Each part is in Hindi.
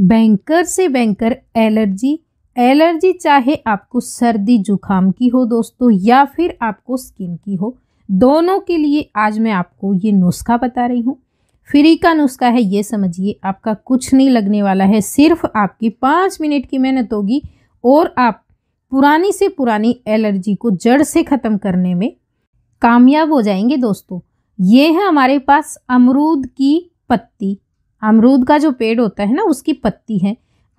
बैंकर से बैंकर एलर्जी एलर्जी चाहे आपको सर्दी जुखाम की हो दोस्तों या फिर आपको स्किन की हो दोनों के लिए आज मैं आपको ये नुस्खा बता रही हूँ फ्री का नुस्खा है ये समझिए आपका कुछ नहीं लगने वाला है सिर्फ आपकी पाँच मिनट की मेहनत होगी और आप पुरानी से पुरानी एलर्जी को जड़ से ख़त्म करने में कामयाब हो जाएंगे दोस्तों ये है हमारे पास अमरूद की पत्ती अमरूद का जो पेड़ होता है ना उसकी पत्ती है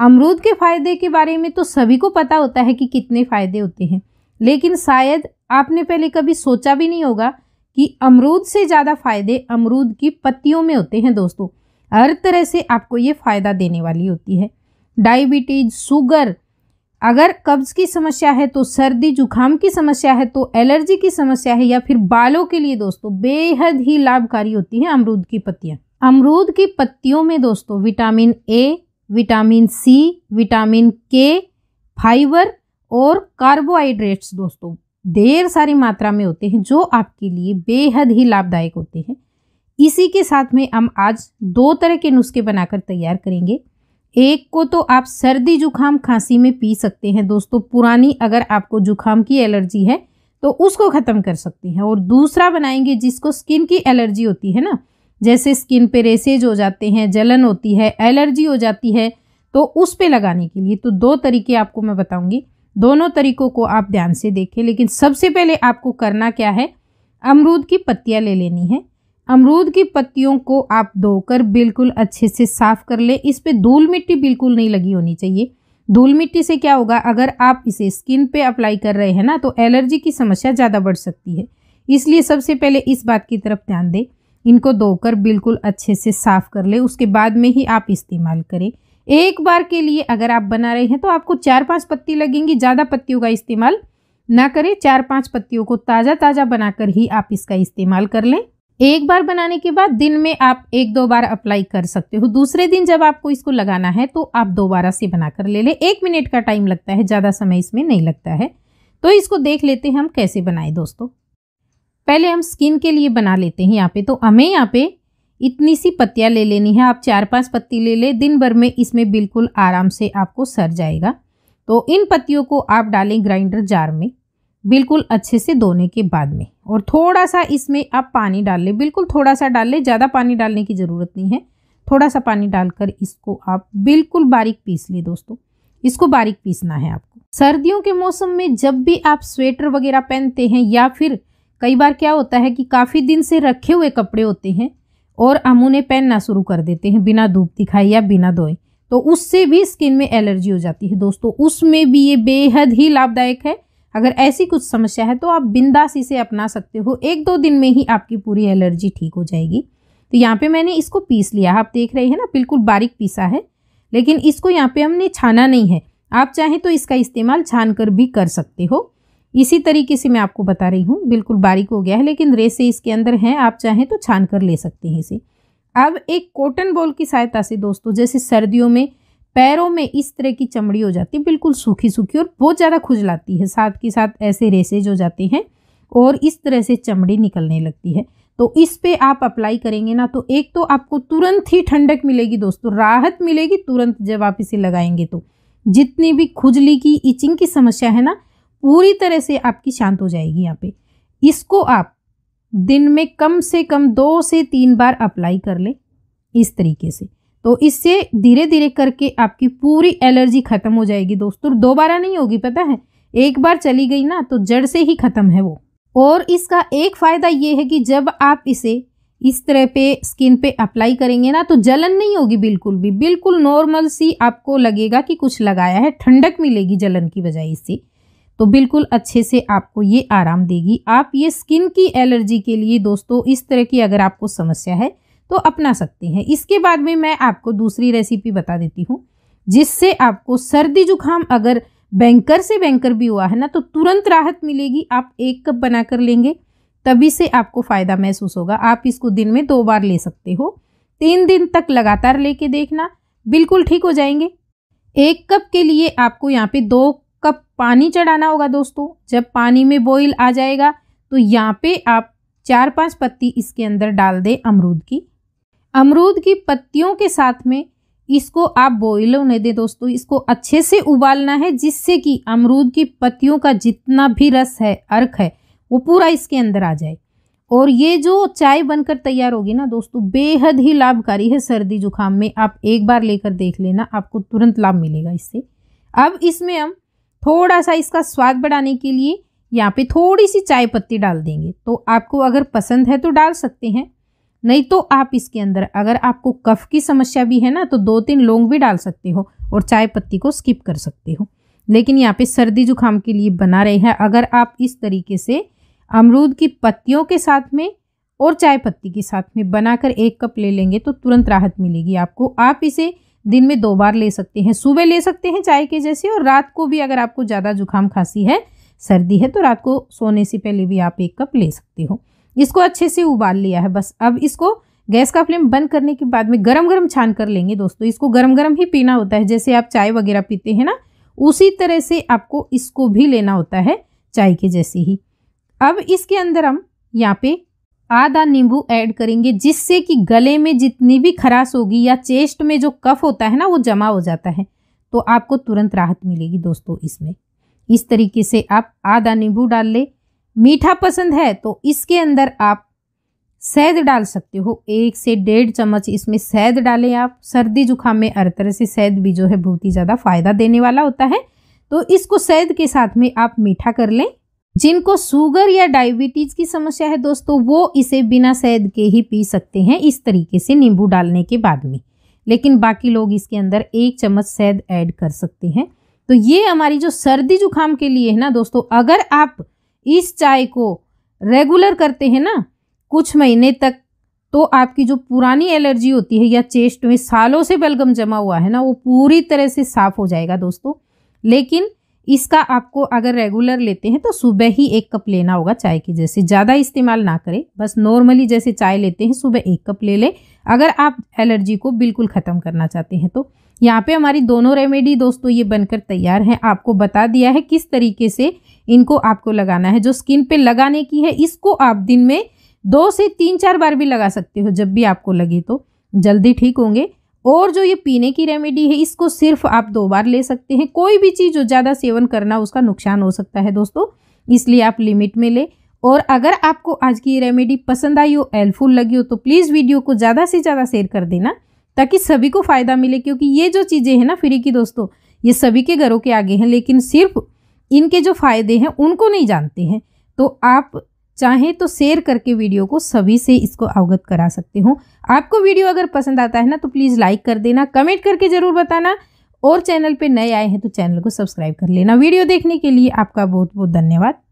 अमरूद के फ़ायदे के बारे में तो सभी को पता होता है कि कितने फ़ायदे होते हैं लेकिन शायद आपने पहले कभी सोचा भी नहीं होगा कि अमरूद से ज़्यादा फ़ायदे अमरूद की पत्तियों में होते हैं दोस्तों हर तरह से आपको ये फ़ायदा देने वाली होती है डायबिटीज शुगर अगर कब्ज़ की समस्या है तो सर्दी जुखाम की समस्या है तो एलर्जी की समस्या है या फिर बालों के लिए दोस्तों बेहद ही लाभकारी होती हैं अमरूद की पत्तियाँ अमरूद की पत्तियों में दोस्तों vitamin A vitamin C vitamin K fibre और कार्बोहाइड्रेट्स दोस्तों ढेर सारी मात्रा में होते हैं जो आपके लिए बेहद ही लाभदायक होते हैं इसी के साथ में हम आज दो तरह के नुस्खे बनाकर तैयार करेंगे एक को तो आप सर्दी जुखाम खांसी में पी सकते हैं दोस्तों पुरानी अगर आपको जुखाम की एलर्जी है तो उसको ख़त्म कर सकते हैं और दूसरा बनाएंगे जिसको स्किन की एलर्जी होती है ना जैसे स्किन पे रेसेज हो जाते हैं जलन होती है एलर्जी हो जाती है तो उस पे लगाने के लिए तो दो तरीके आपको मैं बताऊंगी दोनों तरीकों को आप ध्यान से देखें लेकिन सबसे पहले आपको करना क्या है अमरूद की पत्तियाँ ले लेनी है अमरूद की पत्तियों को आप धोकर बिल्कुल अच्छे से साफ कर लें इस पर धूल मिट्टी बिल्कुल नहीं लगी होनी चाहिए धूल मिट्टी से क्या होगा अगर आप इसे स्किन पे अप्लाई कर रहे हैं ना तो एलर्जी की समस्या ज़्यादा बढ़ सकती है इसलिए सबसे पहले इस बात की तरफ ध्यान दें इनको धोकर बिल्कुल अच्छे से साफ़ कर लें उसके बाद में ही आप इस्तेमाल करें एक बार के लिए अगर आप बना रहे हैं तो आपको चार पाँच पत्ती लगेंगी ज़्यादा पत्तियों का इस्तेमाल ना करें चार पाँच पत्तियों को ताज़ा ताज़ा बनाकर ही आप इसका इस्तेमाल कर लें एक बार बनाने के बाद दिन में आप एक दो बार अप्लाई कर सकते हो दूसरे दिन जब आपको इसको लगाना है तो आप दोबारा से बना कर ले लें एक मिनट का टाइम लगता है ज़्यादा समय इसमें नहीं लगता है तो इसको देख लेते हैं हम कैसे बनाए दोस्तों पहले हम स्किन के लिए बना लेते हैं यहाँ पे तो हमें यहाँ पे इतनी सी पत्तियाँ ले लेनी है आप चार पांच पत्ती ले लें दिन भर में इसमें बिल्कुल आराम से आपको सर जाएगा तो इन पत्तियों को आप डालें ग्राइंडर जार में बिल्कुल अच्छे से धोने के बाद में और थोड़ा सा इसमें आप पानी डाल लें बिल्कुल थोड़ा सा डाल लें ज़्यादा पानी डालने की ज़रूरत नहीं है थोड़ा सा पानी डालकर इसको आप बिल्कुल बारीक पीस लें दोस्तों इसको बारीक पीसना है आपको सर्दियों के मौसम में जब भी आप स्वेटर वगैरह पहनते हैं या फिर कई बार क्या होता है कि काफ़ी दिन से रखे हुए कपड़े होते हैं और हम उन्हें पहनना शुरू कर देते हैं बिना धूप दिखाए या बिना धोए तो उससे भी स्किन में एलर्जी हो जाती है दोस्तों उसमें भी ये बेहद ही लाभदायक है अगर ऐसी कुछ समस्या है तो आप बिंदास इसे अपना सकते हो एक दो दिन में ही आपकी पूरी एलर्जी ठीक हो जाएगी तो यहाँ पे मैंने इसको पीस लिया आप देख रहे हैं ना बिल्कुल बारीक पीसा है लेकिन इसको यहाँ पे हमने छाना नहीं है आप चाहें तो इसका इस्तेमाल छान कर भी कर सकते हो इसी तरीके से मैं आपको बता रही हूँ बिल्कुल बारीक हो गया है लेकिन रेसे इसके अंदर हैं आप चाहें तो छान कर ले सकते हैं इसे अब एक कॉटन बॉल की सहायता से दोस्तों जैसे सर्दियों में पैरों में इस तरह की चमड़ी हो जाती है बिल्कुल सूखी सूखी और बहुत ज़्यादा खुजलाती है साथ के साथ ऐसे रेसेज हो जाते हैं और इस तरह से चमड़ी निकलने लगती है तो इस पे आप अप्लाई करेंगे ना तो एक तो आपको तुरंत ही ठंडक मिलेगी दोस्तों राहत मिलेगी तुरंत जब आप इसे लगाएंगे तो जितनी भी खुजली की इचिंग की समस्या है ना पूरी तरह से आपकी शांत हो जाएगी यहाँ पे इसको आप दिन में कम से कम दो से तीन बार अप्लाई कर लें इस तरीके से तो इससे धीरे धीरे करके आपकी पूरी एलर्जी ख़त्म हो जाएगी दोस्तों दोबारा नहीं होगी पता है एक बार चली गई ना तो जड़ से ही ख़त्म है वो और इसका एक फ़ायदा ये है कि जब आप इसे इस तरह पे स्किन पे अप्लाई करेंगे ना तो जलन नहीं होगी बिल्कुल भी बिल्कुल नॉर्मल सी आपको लगेगा कि कुछ लगाया है ठंडक मिलेगी जलन की वजह इससे तो बिल्कुल अच्छे से आपको ये आराम देगी आप ये स्किन की एलर्जी के लिए दोस्तों इस तरह की अगर आपको समस्या है तो अपना सकते हैं इसके बाद में मैं आपको दूसरी रेसिपी बता देती हूँ जिससे आपको सर्दी जुकाम अगर बैंकर से बैंकर भी हुआ है ना तो तुरंत राहत मिलेगी आप एक कप बना कर लेंगे तभी से आपको फ़ायदा महसूस होगा आप इसको दिन में दो बार ले सकते हो तीन दिन तक लगातार लेके देखना बिल्कुल ठीक हो जाएंगे एक कप के लिए आपको यहाँ पे दो कप पानी चढ़ाना होगा दोस्तों जब पानी में बॉईल आ जाएगा तो यहाँ पे आप चार पांच पत्ती इसके अंदर डाल दें अमरूद की अमरूद की पत्तियों के साथ में इसको आप बॉइल होने दें दोस्तों इसको अच्छे से उबालना है जिससे कि अमरूद की पत्तियों का जितना भी रस है अर्क है वो पूरा इसके अंदर आ जाए और ये जो चाय बनकर तैयार होगी ना दोस्तों बेहद ही लाभकारी है सर्दी जुकाम में आप एक बार लेकर देख लेना आपको तुरंत लाभ मिलेगा इससे अब इसमें हम थोड़ा सा इसका स्वाद बढ़ाने के लिए यहाँ पे थोड़ी सी चाय पत्ती डाल देंगे तो आपको अगर पसंद है तो डाल सकते हैं नहीं तो आप इसके अंदर अगर आपको कफ की समस्या भी है ना तो दो तीन लौंग भी डाल सकते हो और चाय पत्ती को स्किप कर सकते हो लेकिन यहाँ पे सर्दी जुकाम के लिए बना रहे हैं अगर आप इस तरीके से अमरूद की पत्तियों के साथ में और चाय पत्ती के साथ में बनाकर एक कप ले लेंगे तो तुरंत राहत मिलेगी आपको आप इसे दिन में दो बार ले सकते हैं सुबह ले सकते हैं चाय के जैसे और रात को भी अगर आपको ज़्यादा जुकाम खांसी है सर्दी है तो रात को सोने से पहले भी आप एक कप ले सकते हो इसको अच्छे से उबाल लिया है बस अब इसको गैस का फ्लेम बंद करने के बाद में गरम गरम छान कर लेंगे दोस्तों इसको गरम गरम ही पीना होता है जैसे आप चाय वगैरह पीते हैं ना उसी तरह से आपको इसको भी लेना होता है चाय के जैसे ही अब इसके अंदर हम यहाँ पे आधा नींबू ऐड करेंगे जिससे कि गले में जितनी भी खराश होगी या चेस्ट में जो कफ होता है ना वो जमा हो जाता है तो आपको तुरंत राहत मिलेगी दोस्तों इसमें इस तरीके से आप आधा नींबू डाल लें मीठा पसंद है तो इसके अंदर आप शहद डाल सकते हो एक से डेढ़ चम्मच इसमें शहद डालें आप सर्दी जुकाम में हर तरह से शहद भी जो है बहुत ही ज़्यादा फ़ायदा देने वाला होता है तो इसको शहद के साथ में आप मीठा कर लें जिनको शुगर या डायबिटीज की समस्या है दोस्तों वो इसे बिना शहद के ही पी सकते हैं इस तरीके से नींबू डालने के बाद में लेकिन बाकी लोग इसके अंदर एक चम्मच शहद ऐड कर सकते हैं तो ये हमारी जो सर्दी जुकाम के लिए है ना दोस्तों अगर आप इस चाय को रेगुलर करते हैं ना कुछ महीने तक तो आपकी जो पुरानी एलर्जी होती है या चेस्ट में सालों से बलगम जमा हुआ है ना वो पूरी तरह से साफ हो जाएगा दोस्तों लेकिन इसका आपको अगर रेगुलर लेते हैं तो सुबह ही एक कप लेना होगा चाय की जैसे ज़्यादा इस्तेमाल ना करें बस नॉर्मली जैसे चाय लेते हैं सुबह एक कप ले लें अगर आप एलर्जी को बिल्कुल ख़त्म करना चाहते हैं तो यहाँ पे हमारी दोनों रेमेडी दोस्तों ये बनकर तैयार हैं आपको बता दिया है किस तरीके से इनको आपको लगाना है जो स्किन पे लगाने की है इसको आप दिन में दो से तीन चार बार भी लगा सकते हो जब भी आपको लगे तो जल्दी ठीक होंगे और जो ये पीने की रेमेडी है इसको सिर्फ आप दो बार ले सकते हैं कोई भी चीज़ जो ज़्यादा सेवन करना उसका नुकसान हो सकता है दोस्तों इसलिए आप लिमिट में लें और अगर आपको आज की ये रेमेडी पसंद आई हो हेल्पफुल लगी हो तो प्लीज़ वीडियो को ज़्यादा से ज़्यादा शेयर कर देना ताकि सभी को फ़ायदा मिले क्योंकि ये जो चीज़ें हैं ना फ्री की दोस्तों ये सभी के घरों के आगे हैं लेकिन सिर्फ इनके जो फ़ायदे हैं उनको नहीं जानते हैं तो आप चाहें तो शेयर करके वीडियो को सभी से इसको अवगत करा सकते हो आपको वीडियो अगर पसंद आता है ना तो प्लीज़ लाइक कर देना कमेंट करके ज़रूर बताना और चैनल पे नए आए हैं तो चैनल को सब्सक्राइब कर लेना वीडियो देखने के लिए आपका बहुत बहुत धन्यवाद